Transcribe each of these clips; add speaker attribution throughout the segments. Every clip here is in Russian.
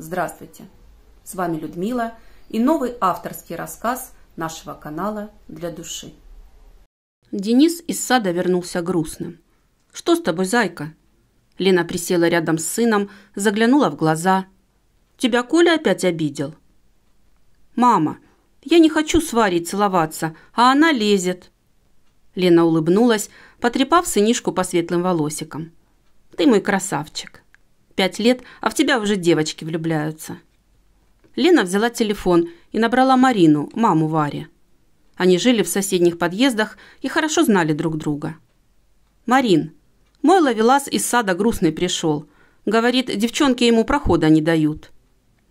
Speaker 1: Здравствуйте! С вами Людмила и новый авторский рассказ нашего канала «Для души». Денис из сада вернулся грустным. «Что с тобой, зайка?» Лена присела рядом с сыном, заглянула в глаза. «Тебя Коля опять обидел?» «Мама, я не хочу с Варей целоваться, а она лезет». Лена улыбнулась, потрепав сынишку по светлым волосикам. «Ты мой красавчик». Пять лет, а в тебя уже девочки влюбляются. Лена взяла телефон и набрала Марину, маму Вари. Они жили в соседних подъездах и хорошо знали друг друга. «Марин, мой ловелас из сада грустный пришел. Говорит, девчонки ему прохода не дают».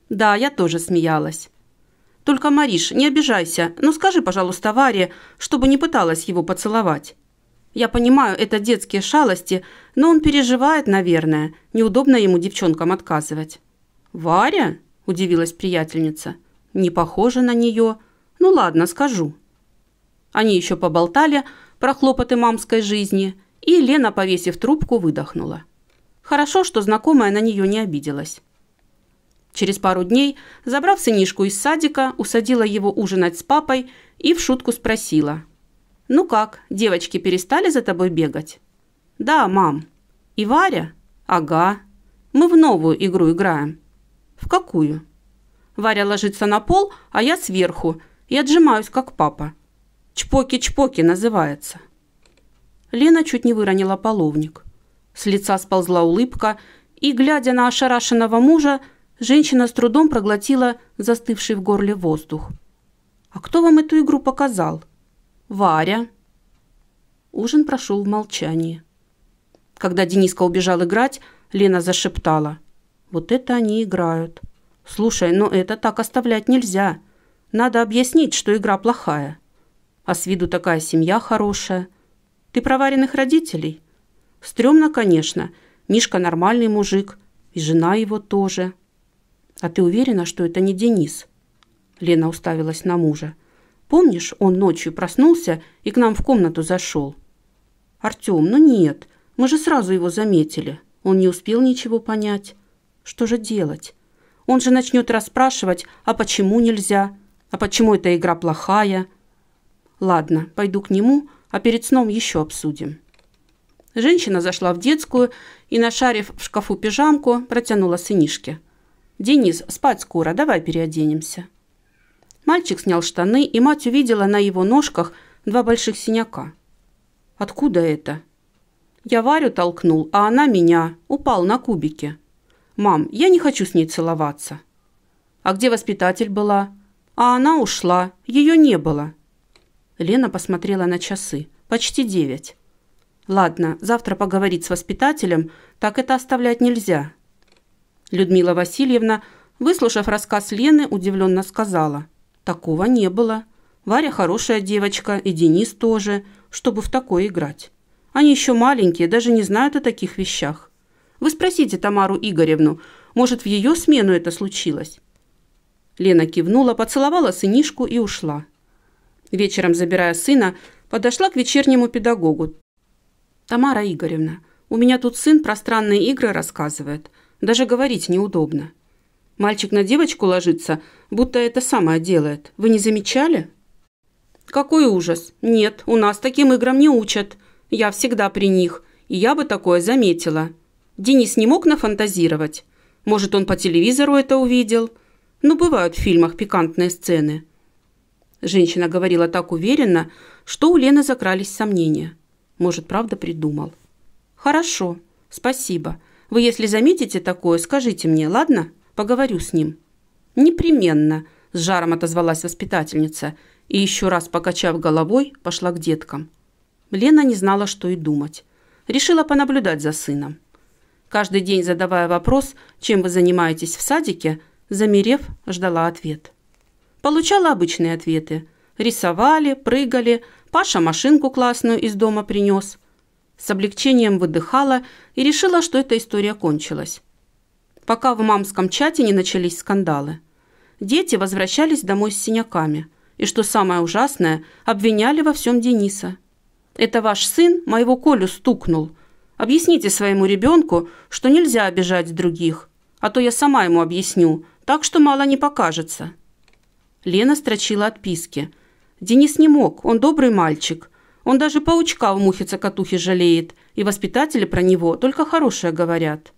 Speaker 1: «Да, я тоже смеялась». «Только, Мариш, не обижайся, но ну скажи, пожалуйста, Варе, чтобы не пыталась его поцеловать». Я понимаю, это детские шалости, но он переживает, наверное. Неудобно ему девчонкам отказывать. «Варя?» – удивилась приятельница. «Не похоже на нее. Ну ладно, скажу». Они еще поболтали про хлопоты мамской жизни, и Лена, повесив трубку, выдохнула. Хорошо, что знакомая на нее не обиделась. Через пару дней, забрав сынишку из садика, усадила его ужинать с папой и в шутку спросила – «Ну как, девочки перестали за тобой бегать?» «Да, мам». «И Варя?» «Ага. Мы в новую игру играем». «В какую?» Варя ложится на пол, а я сверху, и отжимаюсь, как папа. «Чпоки-чпоки» называется. Лена чуть не выронила половник. С лица сползла улыбка, и, глядя на ошарашенного мужа, женщина с трудом проглотила застывший в горле воздух. «А кто вам эту игру показал?» Варя. Ужин прошел в молчании. Когда Дениска убежал играть, Лена зашептала. «Вот это они играют. Слушай, но это так оставлять нельзя. Надо объяснить, что игра плохая. А с виду такая семья хорошая. Ты проваренных родителей?» «Стремно, конечно. Мишка нормальный мужик. И жена его тоже». «А ты уверена, что это не Денис?» Лена уставилась на мужа. Помнишь, он ночью проснулся и к нам в комнату зашел?» «Артем, ну нет, мы же сразу его заметили. Он не успел ничего понять. Что же делать? Он же начнет расспрашивать, а почему нельзя? А почему эта игра плохая?» «Ладно, пойду к нему, а перед сном еще обсудим». Женщина зашла в детскую и, нашарив в шкафу пижамку, протянула сынишке. «Денис, спать скоро, давай переоденемся». Мальчик снял штаны, и мать увидела на его ножках два больших синяка. «Откуда это?» «Я Варю толкнул, а она меня. Упал на кубике». «Мам, я не хочу с ней целоваться». «А где воспитатель была?» «А она ушла. Ее не было». Лена посмотрела на часы. «Почти девять». «Ладно, завтра поговорить с воспитателем. Так это оставлять нельзя». Людмила Васильевна, выслушав рассказ Лены, удивленно сказала – Такого не было. Варя хорошая девочка, и Денис тоже, чтобы в такое играть. Они еще маленькие, даже не знают о таких вещах. Вы спросите Тамару Игоревну, может, в ее смену это случилось?» Лена кивнула, поцеловала сынишку и ушла. Вечером, забирая сына, подошла к вечернему педагогу. «Тамара Игоревна, у меня тут сын про странные игры рассказывает. Даже говорить неудобно. Мальчик на девочку ложится, будто это самое делает. Вы не замечали? Какой ужас. Нет, у нас таким играм не учат. Я всегда при них, и я бы такое заметила. Денис не мог нафантазировать. Может, он по телевизору это увидел? Ну, бывают в фильмах пикантные сцены. Женщина говорила так уверенно, что у Лены закрались сомнения. Может, правда придумал. «Хорошо, спасибо. Вы, если заметите такое, скажите мне, ладно?» Поговорю с ним». «Непременно», – с жаром отозвалась воспитательница и, еще раз покачав головой, пошла к деткам. Лена не знала, что и думать. Решила понаблюдать за сыном. Каждый день задавая вопрос, чем вы занимаетесь в садике, замерев, ждала ответ. Получала обычные ответы. Рисовали, прыгали, Паша машинку классную из дома принес. С облегчением выдыхала и решила, что эта история кончилась пока в мамском чате не начались скандалы. Дети возвращались домой с синяками. И что самое ужасное, обвиняли во всем Дениса. «Это ваш сын моего Колю стукнул. Объясните своему ребенку, что нельзя обижать других, а то я сама ему объясню, так что мало не покажется». Лена строчила отписки. «Денис не мог, он добрый мальчик. Он даже паучка в мухе-цокотухе жалеет, и воспитатели про него только хорошее говорят».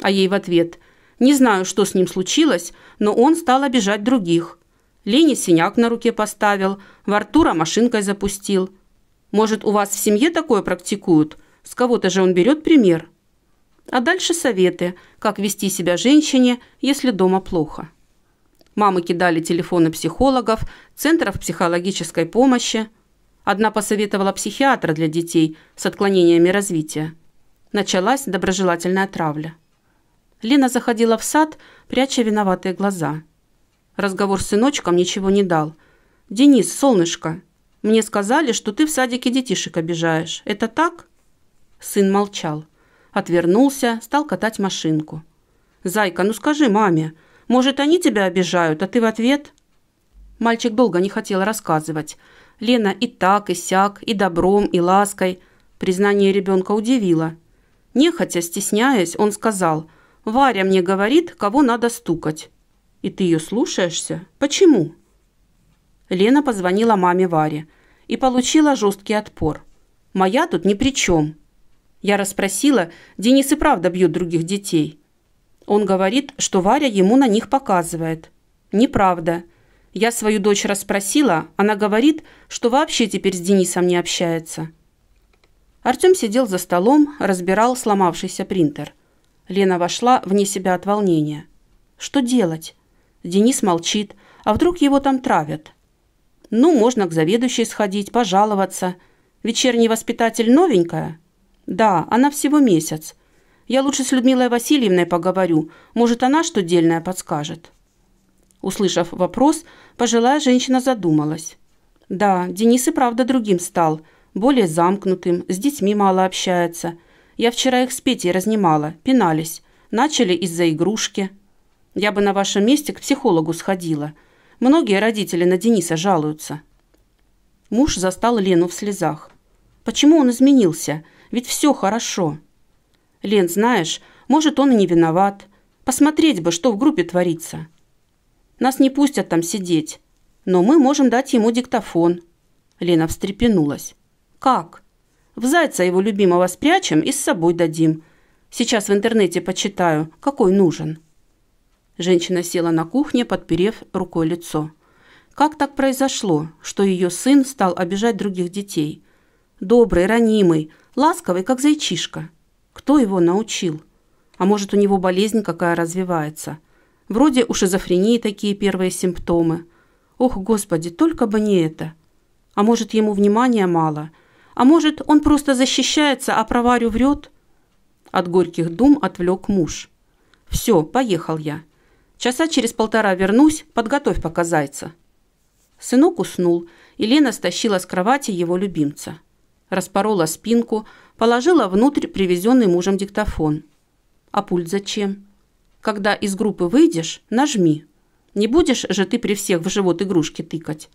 Speaker 1: А ей в ответ «Не знаю, что с ним случилось, но он стал обижать других. Лене синяк на руке поставил, в Артура машинкой запустил. Может, у вас в семье такое практикуют? С кого-то же он берет пример». А дальше советы, как вести себя женщине, если дома плохо. Мамы кидали телефоны психологов, центров психологической помощи. Одна посоветовала психиатра для детей с отклонениями развития. Началась доброжелательная травля. Лена заходила в сад, пряча виноватые глаза. Разговор с сыночком ничего не дал. «Денис, солнышко, мне сказали, что ты в садике детишек обижаешь. Это так?» Сын молчал. Отвернулся, стал катать машинку. «Зайка, ну скажи маме, может, они тебя обижают, а ты в ответ?» Мальчик долго не хотел рассказывать. Лена и так, и сяк, и добром, и лаской. Признание ребенка удивило. Нехотя, стесняясь, он сказал – Варя мне говорит, кого надо стукать. И ты ее слушаешься? Почему? Лена позвонила маме Варе и получила жесткий отпор. Моя тут ни при чем. Я расспросила, Денис и правда бьет других детей. Он говорит, что Варя ему на них показывает. Неправда. Я свою дочь расспросила, она говорит, что вообще теперь с Денисом не общается. Артем сидел за столом, разбирал сломавшийся принтер. Лена вошла вне себя от волнения. Что делать? Денис молчит. А вдруг его там травят? Ну, можно к заведующей сходить, пожаловаться. Вечерний воспитатель новенькая? Да, она всего месяц. Я лучше с Людмилой Васильевной поговорю. Может, она что дельное подскажет. Услышав вопрос, пожилая женщина задумалась. Да, Денис и правда другим стал. Более замкнутым, с детьми мало общается – я вчера их с Петей разнимала, пинались. Начали из-за игрушки. Я бы на вашем месте к психологу сходила. Многие родители на Дениса жалуются. Муж застал Лену в слезах. Почему он изменился? Ведь все хорошо. Лен, знаешь, может, он и не виноват. Посмотреть бы, что в группе творится. Нас не пустят там сидеть. Но мы можем дать ему диктофон. Лена встрепенулась. Как? В зайца его любимого спрячем и с собой дадим. Сейчас в интернете почитаю, какой нужен». Женщина села на кухне, подперев рукой лицо. Как так произошло, что ее сын стал обижать других детей? Добрый, ранимый, ласковый, как зайчишка. Кто его научил? А может, у него болезнь какая развивается? Вроде у шизофрении такие первые симптомы. Ох, Господи, только бы не это. А может, ему внимания мало – а может, он просто защищается, а про Варю врет? От горьких дум отвлек муж. «Все, поехал я. Часа через полтора вернусь, подготовь пока зайца». Сынок уснул, и Лена стащила с кровати его любимца. Распорола спинку, положила внутрь привезенный мужем диктофон. «А пульт зачем?» «Когда из группы выйдешь, нажми. Не будешь же ты при всех в живот игрушки тыкать».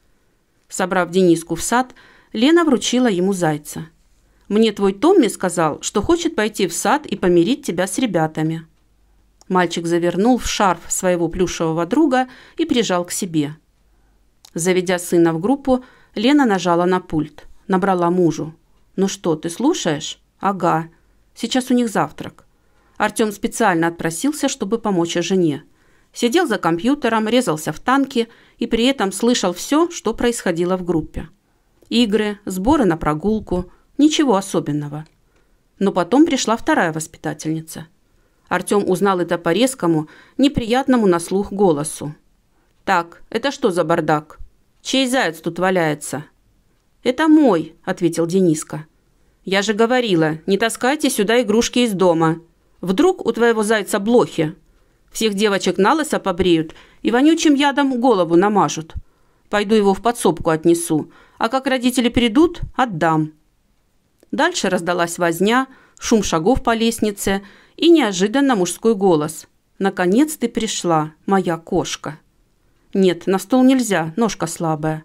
Speaker 1: Собрав Дениску в сад, Лена вручила ему зайца. «Мне твой Томми сказал, что хочет пойти в сад и помирить тебя с ребятами». Мальчик завернул в шарф своего плюшевого друга и прижал к себе. Заведя сына в группу, Лена нажала на пульт. Набрала мужу. «Ну что, ты слушаешь?» «Ага. Сейчас у них завтрак». Артем специально отпросился, чтобы помочь жене. Сидел за компьютером, резался в танки и при этом слышал все, что происходило в группе игры, сборы на прогулку, ничего особенного. Но потом пришла вторая воспитательница. Артем узнал это по резкому, неприятному на слух голосу. «Так, это что за бардак? Чей заяц тут валяется?» «Это мой», – ответил Дениска. «Я же говорила, не таскайте сюда игрушки из дома. Вдруг у твоего зайца блохи? Всех девочек на побреют и вонючим ядом голову намажут. Пойду его в подсобку отнесу, а как родители придут, отдам». Дальше раздалась возня, шум шагов по лестнице и неожиданно мужской голос. «Наконец ты пришла, моя кошка!» «Нет, на стол нельзя, ножка слабая».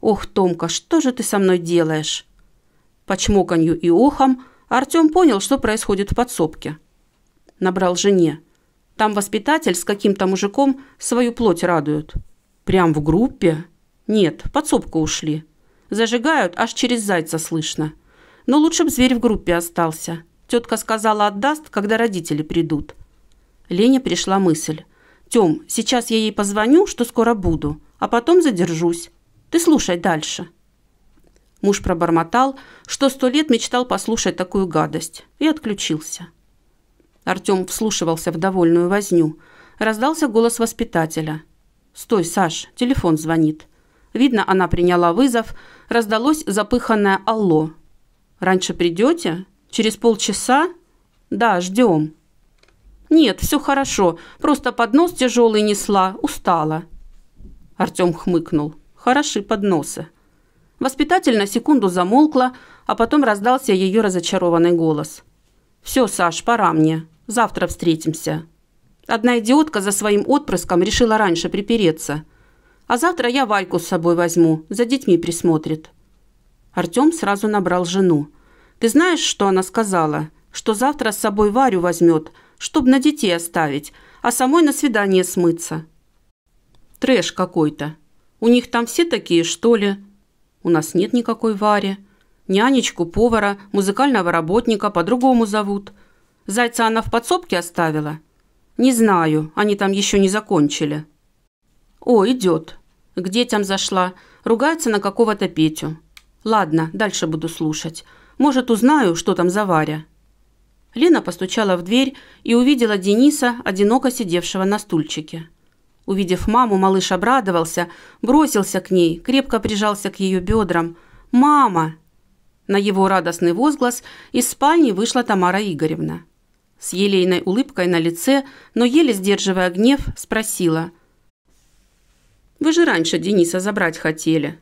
Speaker 1: «Ох, Томка, что же ты со мной делаешь?» По чмоканью и охам Артем понял, что происходит в подсобке. Набрал жене. Там воспитатель с каким-то мужиком свою плоть радует. «Прям в группе?» «Нет, в подсобку ушли». Зажигают, аж через зайца слышно. Но лучше б зверь в группе остался. Тетка сказала, отдаст, когда родители придут. Лене пришла мысль. «Тем, сейчас я ей позвоню, что скоро буду, а потом задержусь. Ты слушай дальше». Муж пробормотал, что сто лет мечтал послушать такую гадость, и отключился. Артем вслушивался в довольную возню. Раздался голос воспитателя. «Стой, Саш, телефон звонит». Видно, она приняла вызов. Раздалось запыханное «Алло». «Раньше придете? Через полчаса?» «Да, ждем». «Нет, все хорошо. Просто поднос тяжелый несла. Устала». Артем хмыкнул. «Хороши подносы». Воспитатель на секунду замолкла, а потом раздался ее разочарованный голос. «Все, Саш, пора мне. Завтра встретимся». Одна идиотка за своим отпрыском решила раньше припереться – а завтра я Вальку с собой возьму, за детьми присмотрит». Артем сразу набрал жену. «Ты знаешь, что она сказала? Что завтра с собой Варю возьмет, чтоб на детей оставить, а самой на свидание смыться». «Трэш какой-то. У них там все такие, что ли?» «У нас нет никакой Вари. Нянечку, повара, музыкального работника по-другому зовут. Зайца она в подсобке оставила?» «Не знаю, они там еще не закончили». «О, идет к детям зашла, ругается на какого-то Петю. Ладно, дальше буду слушать. Может, узнаю, что там за Варя». Лена постучала в дверь и увидела Дениса, одиноко сидевшего на стульчике. Увидев маму, малыш обрадовался, бросился к ней, крепко прижался к ее бедрам. «Мама!» На его радостный возглас из спальни вышла Тамара Игоревна. С елейной улыбкой на лице, но еле сдерживая гнев, спросила – вы же раньше Дениса забрать хотели».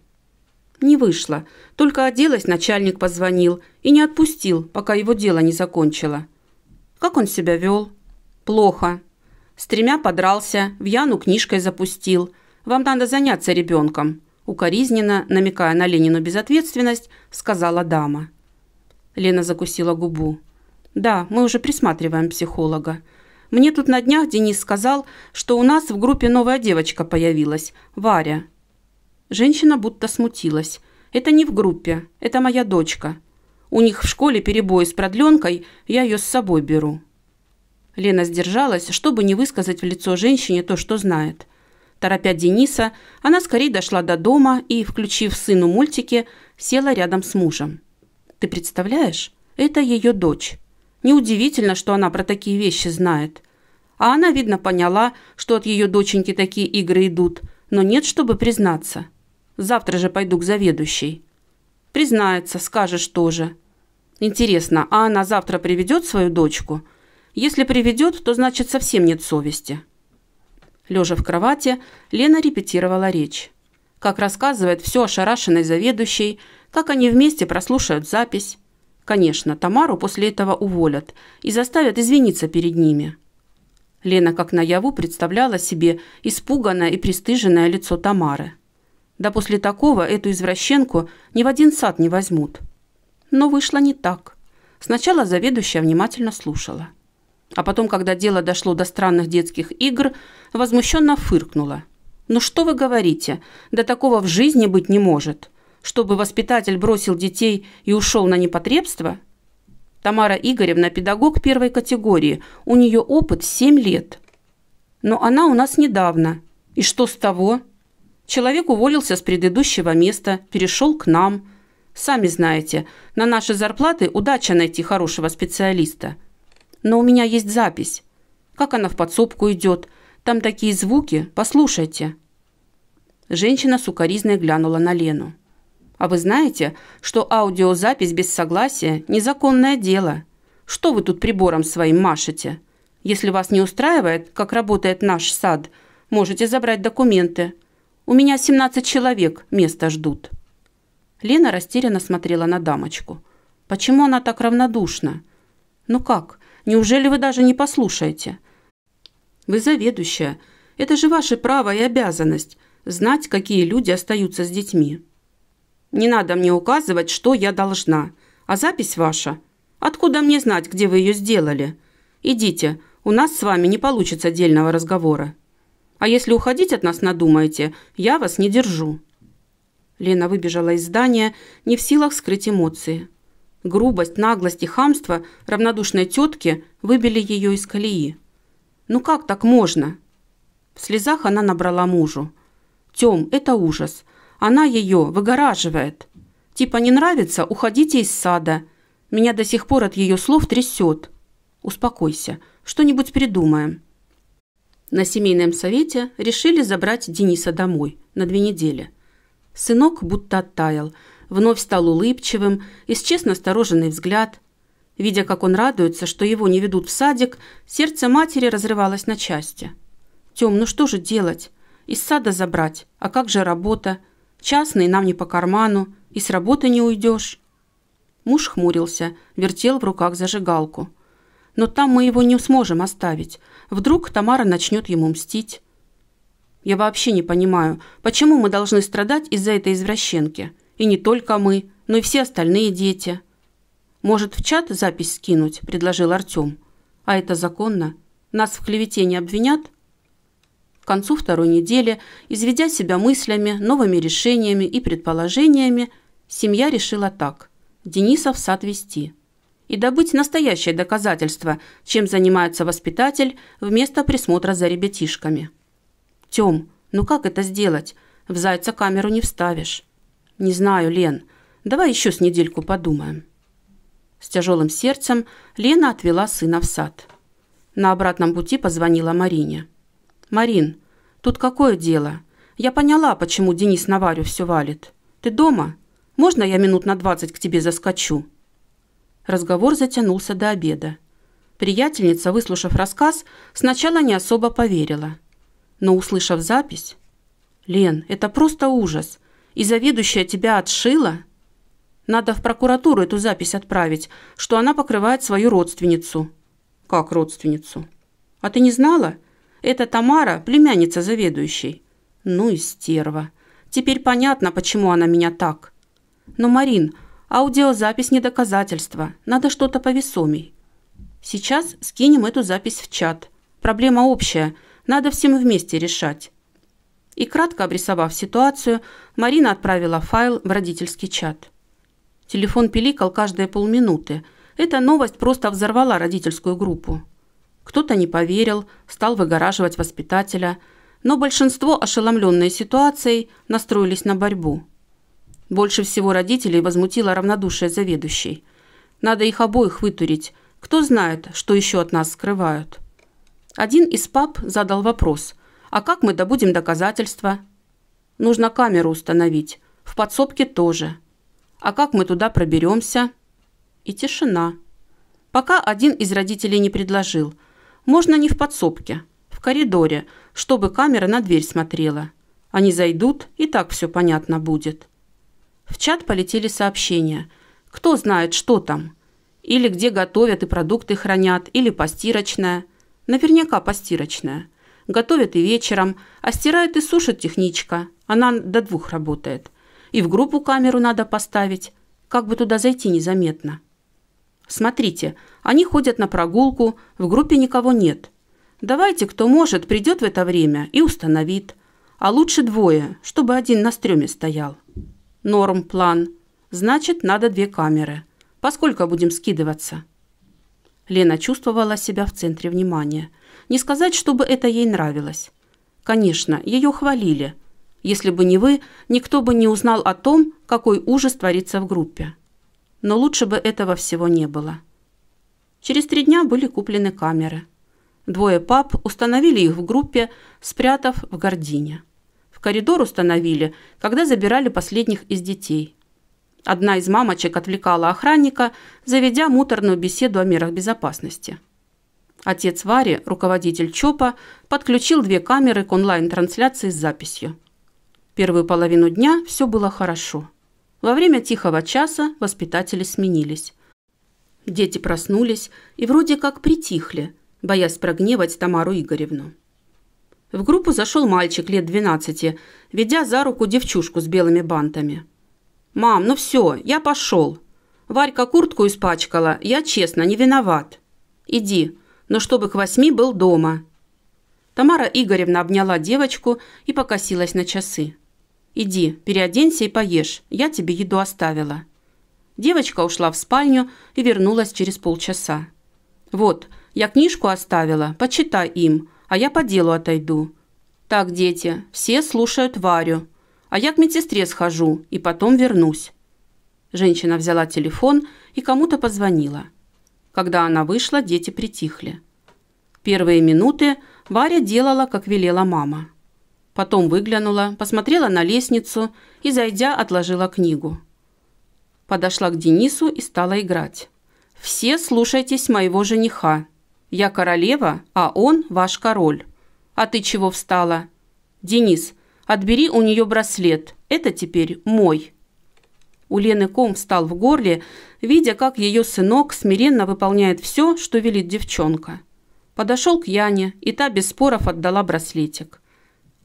Speaker 1: Не вышло. Только оделась, начальник позвонил и не отпустил, пока его дело не закончило. Как он себя вел? Плохо. С тремя подрался, в Яну книжкой запустил. Вам надо заняться ребенком. Укоризненно, намекая на Ленину безответственность, сказала дама. Лена закусила губу. «Да, мы уже присматриваем психолога. Мне тут на днях Денис сказал, что у нас в группе новая девочка появилась, Варя. Женщина будто смутилась. Это не в группе, это моя дочка. У них в школе перебои с продленкой, я ее с собой беру. Лена сдержалась, чтобы не высказать в лицо женщине то, что знает. Торопя Дениса, она скорее дошла до дома и, включив сыну мультики, села рядом с мужем. «Ты представляешь? Это ее дочь». Неудивительно, что она про такие вещи знает. А она, видно, поняла, что от ее доченьки такие игры идут, но нет, чтобы признаться. Завтра же пойду к заведующей. Признается, скажешь тоже. Интересно, а она завтра приведет свою дочку? Если приведет, то значит совсем нет совести. Лежа в кровати, Лена репетировала речь. Как рассказывает все ошарашенной заведующей, как они вместе прослушают запись, Конечно, Тамару после этого уволят и заставят извиниться перед ними. Лена как наяву представляла себе испуганное и пристыженное лицо Тамары. Да после такого эту извращенку ни в один сад не возьмут. Но вышло не так. Сначала заведующая внимательно слушала. А потом, когда дело дошло до странных детских игр, возмущенно фыркнула. «Ну что вы говорите? Да такого в жизни быть не может чтобы воспитатель бросил детей и ушел на непотребство? Тамара Игоревна – педагог первой категории, у нее опыт 7 лет. Но она у нас недавно. И что с того? Человек уволился с предыдущего места, перешел к нам. Сами знаете, на наши зарплаты удача найти хорошего специалиста. Но у меня есть запись. Как она в подсобку идет. Там такие звуки, послушайте. Женщина сукоризной глянула на Лену. А вы знаете, что аудиозапись без согласия – незаконное дело? Что вы тут прибором своим машете? Если вас не устраивает, как работает наш сад, можете забрать документы. У меня 17 человек, места ждут». Лена растерянно смотрела на дамочку. «Почему она так равнодушна?» «Ну как? Неужели вы даже не послушаете?» «Вы заведующая. Это же ваше право и обязанность – знать, какие люди остаются с детьми». Не надо мне указывать, что я должна. А запись ваша? Откуда мне знать, где вы ее сделали? Идите, у нас с вами не получится дельного разговора. А если уходить от нас надумаете, я вас не держу». Лена выбежала из здания, не в силах скрыть эмоции. Грубость, наглость и хамство равнодушной тетки выбили ее из колеи. «Ну как так можно?» В слезах она набрала мужу. «Тем, это ужас. Она ее выгораживает. Типа не нравится, уходите из сада. Меня до сих пор от ее слов трясет. Успокойся, что-нибудь придумаем. На семейном совете решили забрать Дениса домой на две недели. Сынок будто оттаял, вновь стал улыбчивым, исчез настороженный взгляд. Видя, как он радуется, что его не ведут в садик, сердце матери разрывалось на части. «Тем, ну что же делать? Из сада забрать? А как же работа? Частный нам не по карману, и с работы не уйдешь». Муж хмурился, вертел в руках зажигалку. «Но там мы его не сможем оставить. Вдруг Тамара начнет ему мстить». «Я вообще не понимаю, почему мы должны страдать из-за этой извращенки? И не только мы, но и все остальные дети». «Может, в чат запись скинуть?» – предложил Артем. «А это законно? Нас в клевете не обвинят?» к концу второй недели, изведя себя мыслями, новыми решениями и предположениями, семья решила так – Дениса в сад вести. И добыть настоящее доказательство, чем занимается воспитатель, вместо присмотра за ребятишками. «Тем, ну как это сделать? В зайца камеру не вставишь». «Не знаю, Лен. Давай еще с недельку подумаем». С тяжелым сердцем Лена отвела сына в сад. На обратном пути позвонила Марине. «Марин, тут какое дело? Я поняла, почему Денис на Варю все валит. Ты дома? Можно я минут на двадцать к тебе заскочу?» Разговор затянулся до обеда. Приятельница, выслушав рассказ, сначала не особо поверила. Но, услышав запись... «Лен, это просто ужас. И заведующая тебя отшила?» «Надо в прокуратуру эту запись отправить, что она покрывает свою родственницу». «Как родственницу?» «А ты не знала? Это Тамара, племянница заведующей. Ну и стерва. Теперь понятно, почему она меня так. Но, Марин, аудиозапись не доказательство. Надо что-то повесомей. Сейчас скинем эту запись в чат. Проблема общая. Надо всем вместе решать. И кратко обрисовав ситуацию, Марина отправила файл в родительский чат. Телефон пиликал каждые полминуты. Эта новость просто взорвала родительскую группу. Кто-то не поверил, стал выгораживать воспитателя, но большинство, ошеломленные ситуацией, настроились на борьбу. Больше всего родителей возмутило равнодушие заведующей. Надо их обоих вытурить. Кто знает, что еще от нас скрывают. Один из пап задал вопрос. А как мы добудем доказательства? Нужно камеру установить. В подсобке тоже. А как мы туда проберемся? И тишина. Пока один из родителей не предложил – можно не в подсобке, в коридоре, чтобы камера на дверь смотрела. Они зайдут, и так все понятно будет. В чат полетели сообщения. Кто знает, что там? Или где готовят и продукты хранят, или постирочная. Наверняка постирочная. Готовят и вечером, а стирает и сушит техничка. Она до двух работает. И в группу камеру надо поставить, как бы туда зайти незаметно. Смотрите, они ходят на прогулку, в группе никого нет. Давайте, кто может, придет в это время и установит. А лучше двое, чтобы один на стреме стоял. Норм план. Значит, надо две камеры. Поскольку будем скидываться? Лена чувствовала себя в центре внимания. Не сказать, чтобы это ей нравилось. Конечно, ее хвалили. Если бы не вы, никто бы не узнал о том, какой ужас творится в группе. Но лучше бы этого всего не было. Через три дня были куплены камеры. Двое пап установили их в группе, спрятав в гордине. В коридор установили, когда забирали последних из детей. Одна из мамочек отвлекала охранника, заведя муторную беседу о мерах безопасности. Отец Вари, руководитель ЧОПа, подключил две камеры к онлайн-трансляции с записью. Первую половину дня все было хорошо. Во время тихого часа воспитатели сменились – Дети проснулись и вроде как притихли, боясь прогневать Тамару Игоревну. В группу зашел мальчик лет 12, ведя за руку девчушку с белыми бантами. «Мам, ну все, я пошел. Варька куртку испачкала, я честно, не виноват. Иди, но чтобы к восьми был дома». Тамара Игоревна обняла девочку и покосилась на часы. «Иди, переоденься и поешь, я тебе еду оставила». Девочка ушла в спальню и вернулась через полчаса. «Вот, я книжку оставила, почитай им, а я по делу отойду». «Так, дети, все слушают Варю, а я к медсестре схожу и потом вернусь». Женщина взяла телефон и кому-то позвонила. Когда она вышла, дети притихли. Первые минуты Варя делала, как велела мама. Потом выглянула, посмотрела на лестницу и, зайдя, отложила книгу подошла к Денису и стала играть. «Все слушайтесь моего жениха. Я королева, а он ваш король. А ты чего встала?» «Денис, отбери у нее браслет. Это теперь мой». У Лены ком встал в горле, видя, как ее сынок смиренно выполняет все, что велит девчонка. Подошел к Яне, и та без споров отдала браслетик.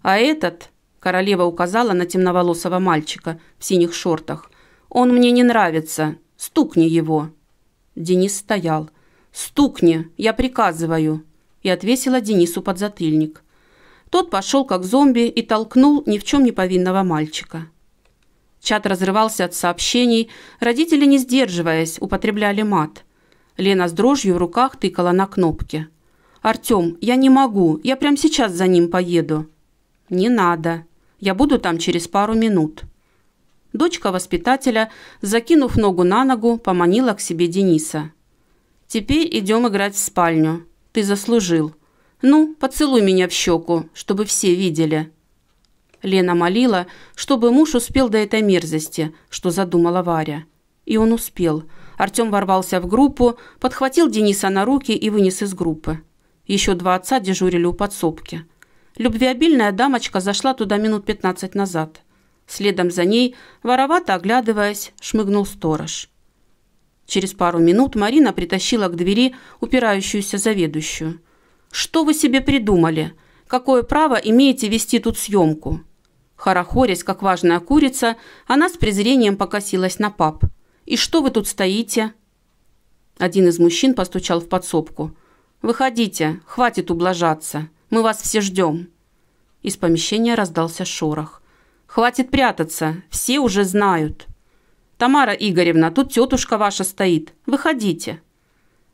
Speaker 1: «А этот...» – королева указала на темноволосого мальчика в синих шортах. «Он мне не нравится. Стукни его». Денис стоял. «Стукни, я приказываю», и отвесила Денису подзатыльник. Тот пошел как зомби и толкнул ни в чем не повинного мальчика. Чат разрывался от сообщений, родители, не сдерживаясь, употребляли мат. Лена с дрожью в руках тыкала на кнопки. «Артем, я не могу, я прямо сейчас за ним поеду». «Не надо, я буду там через пару минут». Дочка воспитателя, закинув ногу на ногу, поманила к себе Дениса. «Теперь идем играть в спальню. Ты заслужил. Ну, поцелуй меня в щеку, чтобы все видели». Лена молила, чтобы муж успел до этой мерзости, что задумала Варя. И он успел. Артем ворвался в группу, подхватил Дениса на руки и вынес из группы. Еще два отца дежурили у подсобки. Любвеобильная дамочка зашла туда минут 15 назад – Следом за ней, воровато оглядываясь, шмыгнул сторож. Через пару минут Марина притащила к двери упирающуюся заведующую. «Что вы себе придумали? Какое право имеете вести тут съемку?» Хорохорясь, как важная курица, она с презрением покосилась на пап. «И что вы тут стоите?» Один из мужчин постучал в подсобку. «Выходите, хватит ублажаться. Мы вас все ждем». Из помещения раздался шорох. Хватит прятаться, все уже знают. Тамара Игоревна, тут тетушка ваша стоит. Выходите.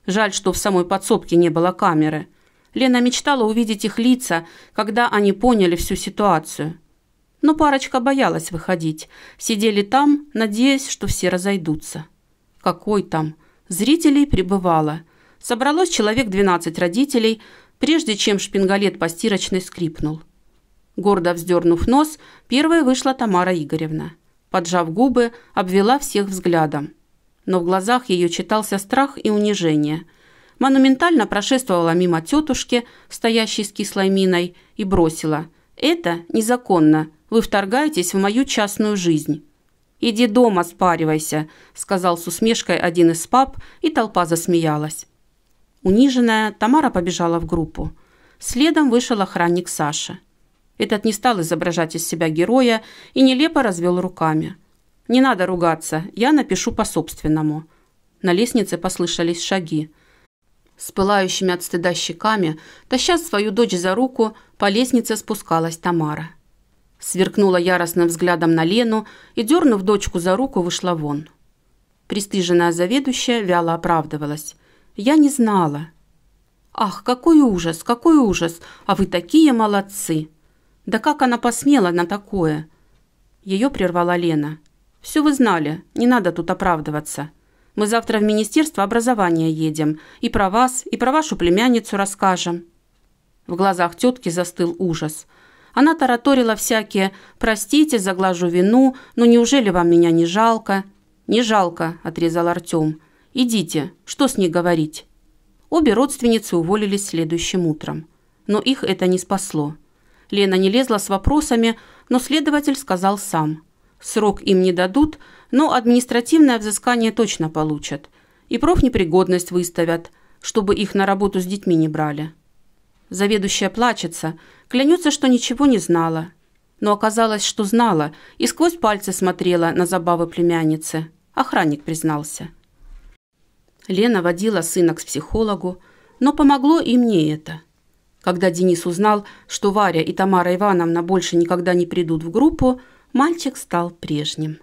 Speaker 1: Жаль, что в самой подсобке не было камеры. Лена мечтала увидеть их лица, когда они поняли всю ситуацию. Но парочка боялась выходить. Сидели там, надеясь, что все разойдутся. Какой там? Зрителей прибывало. Собралось человек 12 родителей, прежде чем шпингалет по скрипнул. Гордо вздернув нос, первой вышла Тамара Игоревна. Поджав губы, обвела всех взглядом. Но в глазах ее читался страх и унижение. Монументально прошествовала мимо тетушки, стоящей с кислой миной, и бросила. «Это незаконно. Вы вторгаетесь в мою частную жизнь». «Иди дома спаривайся», – сказал с усмешкой один из пап, и толпа засмеялась. Униженная, Тамара побежала в группу. Следом вышел охранник Саши. Этот не стал изображать из себя героя и нелепо развел руками. «Не надо ругаться, я напишу по-собственному». На лестнице послышались шаги. С пылающими от стыда щеками, таща свою дочь за руку, по лестнице спускалась Тамара. Сверкнула яростным взглядом на Лену и, дернув дочку за руку, вышла вон. Престыженная заведующая вяло оправдывалась. «Я не знала». «Ах, какой ужас, какой ужас! А вы такие молодцы!» Да как она посмела на такое? Ее прервала Лена. Все вы знали, не надо тут оправдываться. Мы завтра в Министерство образования едем. И про вас, и про вашу племянницу расскажем». В глазах тетки застыл ужас. Она тараторила всякие «Простите, заглажу вину, но неужели вам меня не жалко?» «Не жалко», – отрезал Артем. «Идите, что с ней говорить?» Обе родственницы уволились следующим утром. Но их это не спасло. Лена не лезла с вопросами, но следователь сказал сам. Срок им не дадут, но административное взыскание точно получат. И профнепригодность выставят, чтобы их на работу с детьми не брали. Заведующая плачется, клянется, что ничего не знала. Но оказалось, что знала и сквозь пальцы смотрела на забавы племянницы. Охранник признался. Лена водила сына к психологу, но помогло им не это – когда Денис узнал, что Варя и Тамара Ивановна больше никогда не придут в группу, мальчик стал прежним.